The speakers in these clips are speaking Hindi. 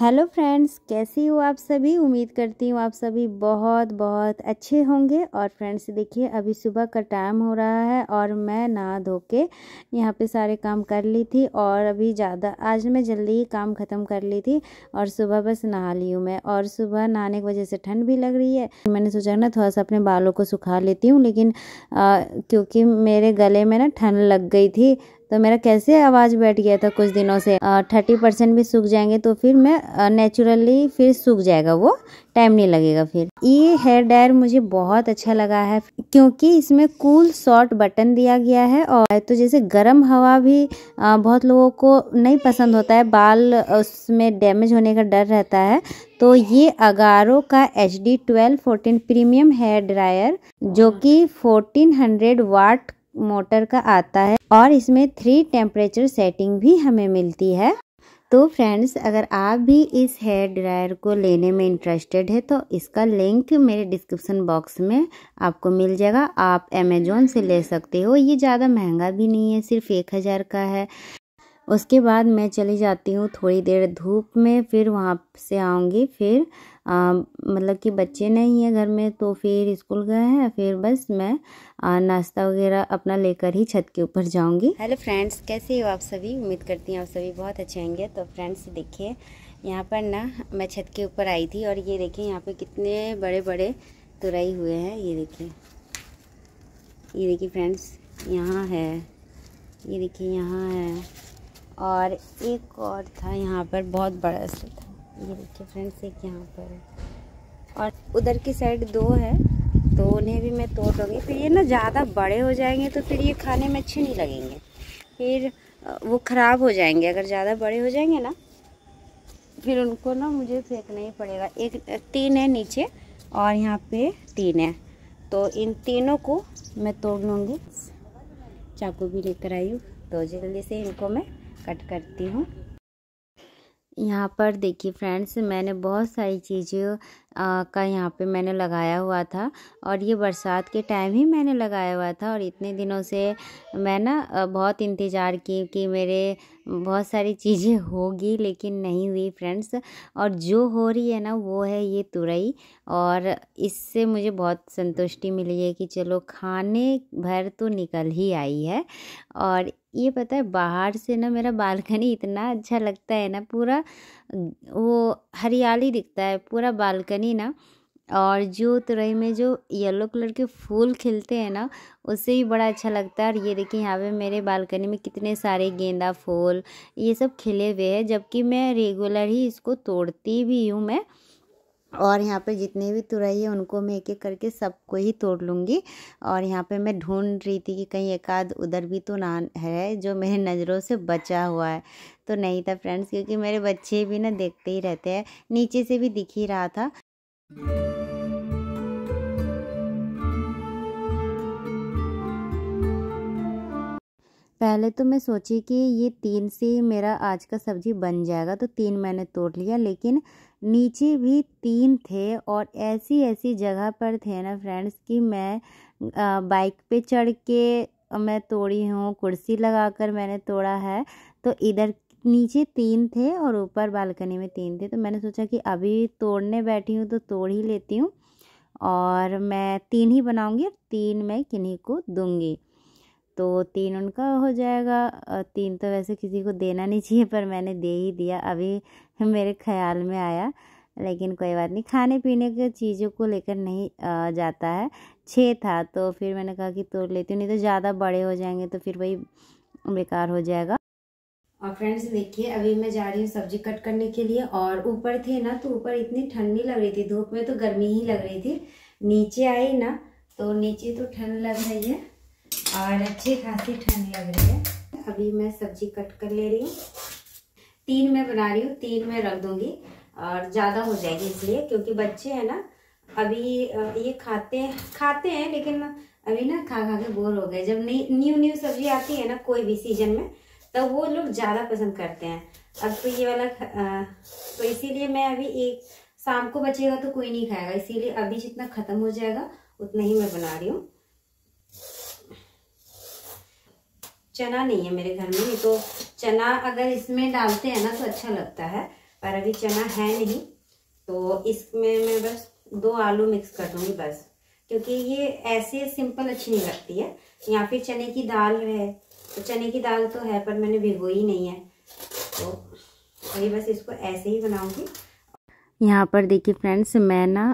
हेलो फ्रेंड्स कैसी हो आप सभी उम्मीद करती हूँ आप सभी बहुत बहुत अच्छे होंगे और फ्रेंड्स देखिए अभी सुबह का टाइम हो रहा है और मैं नहा धो के यहाँ पे सारे काम कर ली थी और अभी ज़्यादा आज मैं जल्दी ही काम ख़त्म कर ली थी और सुबह बस नहा ली हूँ मैं और सुबह नहाने की वजह से ठंड भी लग रही है मैंने सोचा ना थोड़ा सा अपने बालों को सुखा लेती हूँ लेकिन आ, क्योंकि मेरे गले में ना ठंड लग गई थी तो मेरा कैसे आवाज़ बैठ गया था कुछ दिनों से थर्टी परसेंट भी सूख जाएंगे तो फिर मैं नेचुरली फिर सूख जाएगा वो टाइम नहीं लगेगा फिर ये हेयर डायर मुझे बहुत अच्छा लगा है क्योंकि इसमें कूल शॉर्ट बटन दिया गया है और तो जैसे गर्म हवा भी बहुत लोगों को नहीं पसंद होता है बाल उसमें डैमेज होने का डर रहता है तो ये अगारो का H D twelve fourteen premium hair dryer जो कि हंड्रेड वाट मोटर का आता है और इसमें थ्री टेम्परेचर सेटिंग भी हमें मिलती है तो फ्रेंड्स अगर आप भी इस हेयर ड्रायर को लेने में इंटरेस्टेड है तो इसका लिंक मेरे डिस्क्रिप्शन बॉक्स में आपको मिल जाएगा आप अमेजोन से ले सकते हो ये ज़्यादा महंगा भी नहीं है सिर्फ एक हज़ार का है उसके बाद मैं चली जाती हूँ थोड़ी देर धूप में फिर वहाँ से आऊँगी फिर मतलब कि बच्चे नहीं हैं घर में तो फिर स्कूल गए हैं फिर बस मैं नाश्ता वगैरह अपना लेकर ही छत के ऊपर जाऊंगी हेलो फ्रेंड्स कैसे हो आप सभी उम्मीद करती हूँ आप सभी बहुत अच्छे होंगे तो फ्रेंड्स देखिए यहाँ पर ना मैं छत के ऊपर आई थी और ये देखिए यहाँ पर कितने बड़े बड़े तुरई हुए हैं ये देखिए ये देखिए फ्रेंड्स यहाँ है ये देखिए यहाँ है और एक और था यहाँ पर बहुत बड़ा सा था ये देखिए फ्रेंड्स एक यहाँ पर है और उधर की साइड दो है तो उन्हें भी मैं तोड़ दूँगी फिर ये ना ज़्यादा बड़े हो जाएंगे तो फिर ये खाने में अच्छे नहीं लगेंगे फिर वो ख़राब हो जाएंगे अगर ज़्यादा बड़े हो जाएंगे ना फिर उनको ना मुझे फेंकना ही पड़ेगा एक तीन है नीचे और यहाँ पे तीन है तो इन तीनों को मैं तोड़ लूँगी चाकू भी लेकर आई हूँ तो जल्दी से इनको मैं कट करती हूँ यहाँ पर देखिए फ्रेंड्स मैंने बहुत सारी चीज़ें का यहाँ पे मैंने लगाया हुआ था और ये बरसात के टाइम ही मैंने लगाया हुआ था और इतने दिनों से मैं ना बहुत इंतज़ार की कि मेरे बहुत सारी चीज़ें होगी लेकिन नहीं हुई फ्रेंड्स और जो हो रही है ना वो है ये तुरई और इससे मुझे बहुत संतुष्टि मिली है कि चलो खाने भर तो निकल ही आई है और ये पता है बाहर से ना मेरा बालकनी इतना अच्छा लगता है ना पूरा वो हरियाली दिखता है पूरा बालकनी ना और जो तुरई में जो येलो कलर के फूल खिलते हैं ना उससे भी बड़ा अच्छा लगता है और ये देखिए यहाँ पे मेरे बालकनी में कितने सारे गेंदा फूल ये सब खिले हुए हैं जबकि मैं रेगुलर ही इसको तोड़ती भी हूँ मैं और यहाँ पे जितने भी तुरई है उनको मैं एक एक करके सबको ही तोड़ लूँगी और यहाँ पे मैं ढूंढ रही थी कि कहीं एक आध उधर भी तो ना है जो मेरे नज़रों से बचा हुआ है तो नहीं था फ्रेंड्स क्योंकि मेरे बच्चे भी ना देखते ही रहते हैं नीचे से भी दिख ही रहा था पहले तो मैं सोची कि ये तीन से मेरा आज का सब्जी बन जाएगा तो तीन मैंने तोड़ लिया लेकिन नीचे भी तीन थे और ऐसी ऐसी जगह पर थे ना फ्रेंड्स कि मैं बाइक पे चढ़ के मैं तोड़ी हूँ कुर्सी लगाकर मैंने तोड़ा है तो इधर नीचे तीन थे और ऊपर बालकनी में तीन थे तो मैंने सोचा कि अभी तोड़ने बैठी हूँ तो तोड़ ही लेती हूँ और मैं तीन ही बनाऊँगी और तीन मैं किन्हीं को दूँगी तो तीन उनका हो जाएगा तीन तो वैसे किसी को देना नहीं चाहिए पर मैंने दे ही दिया अभी मेरे ख्याल में आया लेकिन कोई बात नहीं खाने पीने की चीज़ों को लेकर नहीं जाता है छः था तो फिर मैंने कहा कि तोड़ लेती हूँ नहीं तो ज़्यादा बड़े हो जाएंगे तो फिर वही बेकार हो जाएगा और फ्रेंड्स देखिए अभी मैं जा रही हूँ सब्जी कट करने के लिए और ऊपर थे ना तो ऊपर इतनी ठंड नहीं लग रही थी धूप में तो गर्मी ही लग रही थी नीचे आई ना तो नीचे तो ठंड लग रही है और अच्छी खासी ठंड लग रही है अभी मैं सब्जी कट कर ले रही हूँ तीन में बना रही हूँ तीन में रख दूंगी और ज़्यादा हो जाएगी इसलिए क्योंकि बच्चे हैं ना अभी ये खाते खाते हैं लेकिन अभी ना खा खा के बोर हो गए जब नई न्यू न्यू सब्जी आती है ना कोई भी सीजन में तब तो वो लोग ज़्यादा पसंद करते हैं अब तो ये वाला तो इसीलिए मैं अभी एक शाम को बचेगा तो कोई नहीं खाएगा इसीलिए अभी जितना ख़त्म हो जाएगा उतना ही मैं बना रही हूँ चना नहीं है मेरे घर में तो चना अगर इसमें डालते हैं ना तो अच्छा लगता है पर अभी चना है नहीं तो इसमें मैं बस दो आलू मिक्स कर दूंगी बस क्योंकि ये ऐसे सिंपल अच्छी नहीं लगती है या फिर चने की दाल है तो चने की दाल तो है पर मैंने भिगोई नहीं है तो वही बस इसको ऐसे ही बनाऊँगी यहाँ पर देखिए फ्रेंड्स मैं ना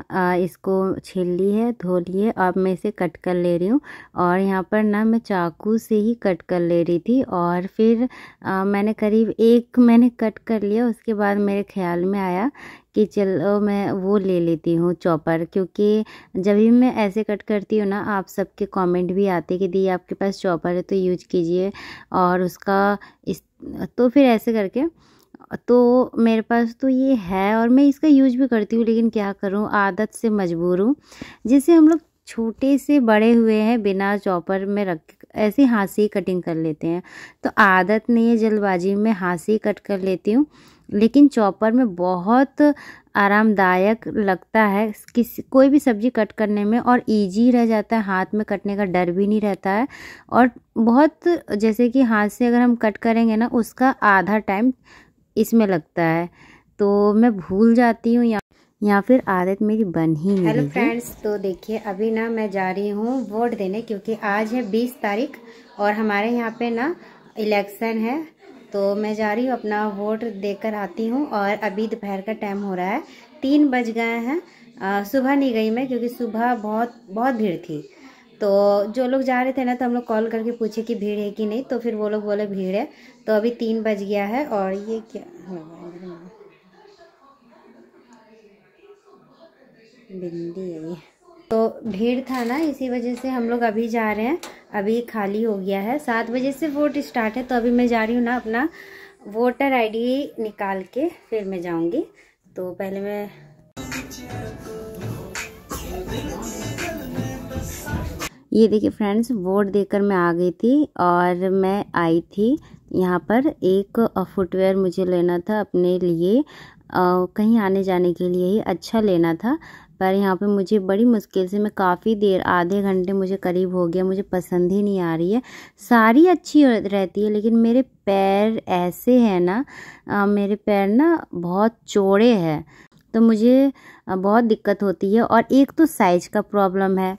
इसको छील ली है धो ली है अब मैं इसे कट कर ले रही हूँ और यहाँ पर ना मैं चाकू से ही कट कर ले रही थी और फिर आ, मैंने करीब एक मैंने कट कर लिया उसके बाद मेरे ख्याल में आया कि चलो मैं वो ले लेती हूँ चॉपर क्योंकि जब भी मैं ऐसे कट करती हूँ ना आप सबके कमेंट भी आते कि दी आपके पास चॉपर है तो यूज कीजिए और उसका इस तो फिर ऐसे करके तो मेरे पास तो ये है और मैं इसका यूज भी करती हूँ लेकिन क्या करूँ आदत से मजबूर हूँ जिससे हम लोग छोटे से बड़े हुए हैं बिना चॉपर में रख ऐसे हाथ से ही कटिंग कर लेते हैं तो आदत नहीं है जल्दबाजी में हाथ से ही कट कर लेती हूँ लेकिन चॉपर में बहुत आरामदायक लगता है किसी कोई भी सब्ज़ी कट करने में और इजी रह जाता है हाथ में कटने का डर भी नहीं रहता है और बहुत जैसे कि हाथ से अगर हम कट करेंगे ना उसका आधा टाइम इसमें लगता है तो मैं भूल जाती हूँ या या फिर आदत मेरी बन ही नहीं हेलो फ्रेंड्स तो देखिए अभी ना मैं जा रही हूँ वोट देने क्योंकि आज है बीस तारीख और हमारे यहाँ पे ना इलेक्शन है तो मैं जा रही हूँ अपना वोट देकर आती हूँ और अभी दोपहर का टाइम हो रहा है तीन बज गए हैं सुबह नहीं गई मैं क्योंकि सुबह बहुत बहुत भीड़ थी तो जो लोग जा रहे थे ना तो हम लोग कॉल करके पूछे कि भीड़ है कि नहीं तो फिर वो लोग बोले भीड़ है तो अभी तीन बज गया है और ये क्या बिंदी है ये तो भीड़ था ना इसी वजह से हम लोग अभी जा रहे हैं अभी खाली हो गया है सात बजे से वोट स्टार्ट है तो अभी मैं जा रही हूँ ना अपना वोटर आईडी निकाल के फिर मैं जाऊँगी तो पहले मैं ये देखिए फ्रेंड्स वोट देकर मैं आ गई थी और मैं आई थी यहाँ पर एक फुटवेयर मुझे लेना था अपने लिए कहीं आने जाने के लिए ही अच्छा लेना था पर यहाँ पे मुझे बड़ी मुश्किल से मैं काफ़ी देर आधे घंटे मुझे करीब हो गया मुझे पसंद ही नहीं आ रही है सारी अच्छी रहती है लेकिन मेरे पैर ऐसे हैं ना आ, मेरे पैर ना बहुत चौड़े हैं तो मुझे बहुत दिक्कत होती है और एक तो साइज़ का प्रॉब्लम है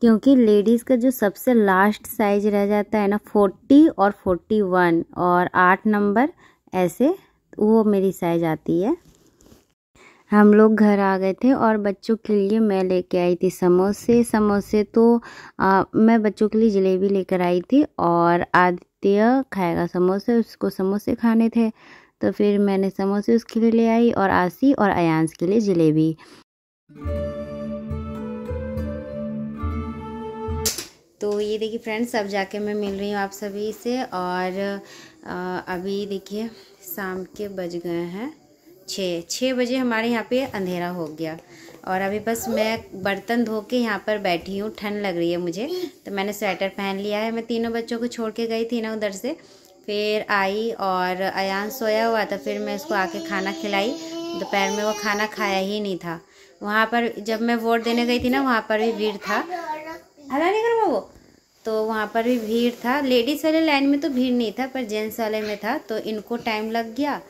क्योंकि लेडीज़ का जो सबसे लास्ट साइज रह जाता है ना फोर्टी और फोर्टी वन और आठ नंबर ऐसे वो मेरी साइज आती है हम लोग घर आ गए थे और बच्चों के लिए मैं लेके आई थी समोसे समोसे तो आ, मैं बच्चों के लिए जलेबी लेकर आई थी और आदित्य खाएगा समोसे उसको समोसे खाने थे तो फिर मैंने समोसे उसके लिए ले आई और आसी और अंस के लिए जलेबी तो ये देखिए फ्रेंड्स अब जाके मैं मिल रही हूँ आप सभी से और अभी देखिए शाम के बज गए हैं छः छः बजे हमारे यहाँ पे अंधेरा हो गया और अभी बस मैं बर्तन धो के यहाँ पर बैठी हूँ ठंड लग रही है मुझे तो मैंने स्वेटर पहन लिया है मैं तीनों बच्चों को छोड़ के गई थी ना उधर से फिर आई और अयान सोया हुआ था फिर मैं उसको आके खाना खिलाई दोपहर में वो खाना खाया ही नहीं था वहाँ पर जब मैं वोट देने गई थी ना वहाँ पर भी भीड़ था आधा नहीं करवाओ तो वहाँ पर भी भीड़ था लेडीज़ वाले लाइन में तो भीड़ नहीं था पर जेंट्स वाले में था तो इनको टाइम लग गया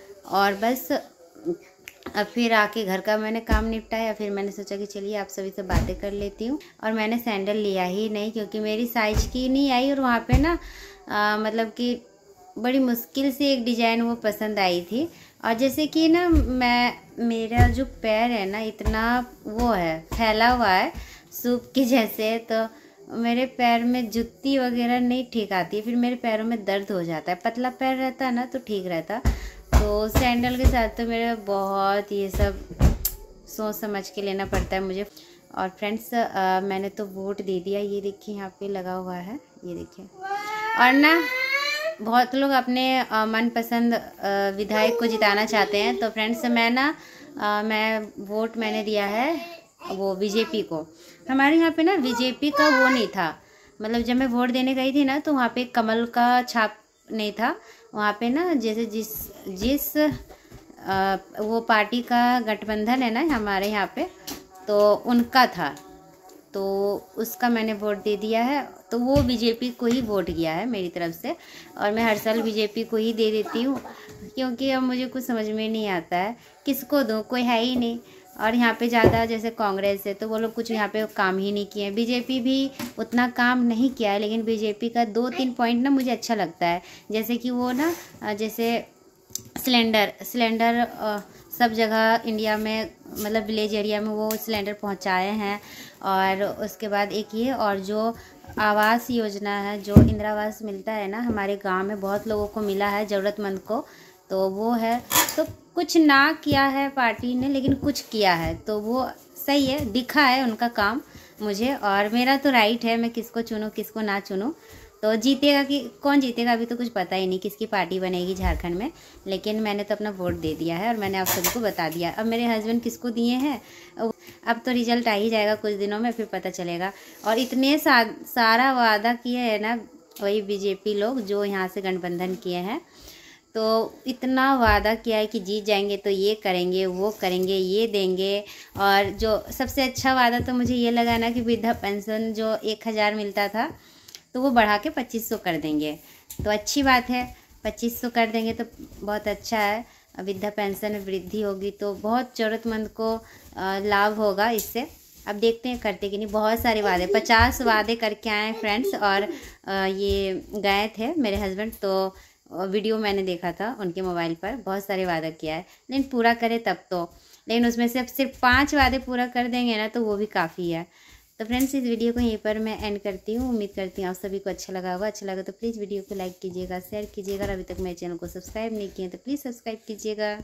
और बस अब फिर आके घर का मैंने काम निपटाया फिर मैंने सोचा कि चलिए आप सभी से बातें कर लेती हूँ और मैंने सैंडल लिया ही नहीं क्योंकि मेरी साइज की नहीं आई और वहाँ पे ना आ, मतलब कि बड़ी मुश्किल से एक डिज़ाइन वो पसंद आई थी और जैसे कि ना मैं मेरा जो पैर है ना इतना वो है फैला हुआ है सूप के जैसे तो मेरे पैर में जुत्ती वगैरह नहीं ठीक आती है फिर मेरे पैरों में दर्द हो जाता है पतला पैर रहता है ना तो ठीक रहता तो सैंडल के साथ तो मेरा बहुत ये सब सोच समझ के लेना पड़ता है मुझे और फ्रेंड्स मैंने तो वोट दे दिया ये देखिए यहाँ पे लगा हुआ है ये देखिए और ना बहुत लोग अपने मनपसंद विधायक को जिताना चाहते हैं तो फ्रेंड्स मैं ना आ, मैं वोट मैंने दिया है वो बीजेपी को हमारे यहाँ पे ना बीजेपी का वो नहीं था मतलब जब मैं वोट देने गई थी ना तो वहाँ पे कमल का छाप नहीं था वहाँ पे ना जैसे जिस जिस आ, वो पार्टी का गठबंधन है ना हमारे यहाँ पे तो उनका था तो उसका मैंने वोट दे दिया है तो वो बीजेपी को ही वोट गया है मेरी तरफ से और मैं हर साल बीजेपी को ही दे देती हूँ क्योंकि अब मुझे कुछ समझ में नहीं आता है किसको दूँ कोई है ही नहीं और यहाँ पे ज़्यादा जैसे कांग्रेस है तो वो लोग कुछ यहाँ पे काम ही नहीं किए बीजेपी भी उतना काम नहीं किया है लेकिन बीजेपी का दो तीन पॉइंट ना मुझे अच्छा लगता है जैसे कि वो ना जैसे सिलेंडर सिलेंडर सब जगह इंडिया में मतलब विलेज एरिया में वो सिलेंडर पहुँचाए हैं और उसके बाद एक ये और जो आवास योजना है जो इंदिरा आवास मिलता है ना हमारे गांव में बहुत लोगों को मिला है ज़रूरतमंद को तो वो है तो कुछ ना किया है पार्टी ने लेकिन कुछ किया है तो वो सही है दिखा है उनका काम मुझे और मेरा तो राइट है मैं किसको चुनूँ किसको ना चुनूँ तो जीतेगा कि कौन जीतेगा अभी तो कुछ पता ही नहीं किसकी पार्टी बनेगी झारखंड में लेकिन मैंने तो अपना वोट दे दिया है और मैंने आप सभी को बता दिया अब मेरे हस्बैंड किसको दिए हैं अब तो रिजल्ट आ ही जाएगा कुछ दिनों में फिर पता चलेगा और इतने सा, सारा वादा किए हैं ना वही बीजेपी लोग जो यहाँ से गठबंधन किए हैं तो इतना वादा किया है कि जीत जाएंगे तो ये करेंगे वो करेंगे ये देंगे और जो सबसे अच्छा वादा तो मुझे ये लगा ना कि वृद्धा पेंशन जो एक हज़ार मिलता था तो वो बढ़ा के पच्चीस सौ कर देंगे तो अच्छी बात है पच्चीस सौ कर देंगे तो बहुत अच्छा है वृद्धा पेंशन में वृद्धि होगी तो बहुत ज़रूरतमंद को लाभ होगा इससे अब देखते हैं करते कि नहीं बहुत सारे वादे पचास वादे करके आए फ्रेंड्स और ये गए थे मेरे हस्बैंड तो वीडियो मैंने देखा था उनके मोबाइल पर बहुत सारे वादा किया है लेकिन पूरा करे तब तो लेकिन उसमें से सिर्फ पाँच वादे पूरा कर देंगे ना तो वो भी काफ़ी है तो फ्रेंड्स इस वीडियो को यहीं पर मैं एंड करती हूँ उम्मीद करती हूँ आप सभी को अच्छा लगा होगा अच्छा लगा तो प्लीज़ वीडियो को लाइक कीजिएगा शेयर कीजिएगा और अभी तक मेरे चैनल को सब्सक्राइब नहीं किया तो प्लीज़ सब्सक्राइब कीजिएगा